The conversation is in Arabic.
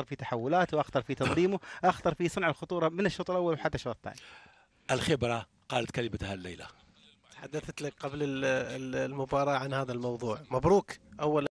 اخطر في تحولاته اخطر في تنظيمه اخطر في صنع الخطوره من الشوط الاول وحتى الشوط الثاني الخبره قالت كلمتها الليله تحدثت لك قبل المباراه عن هذا الموضوع مبروك اولا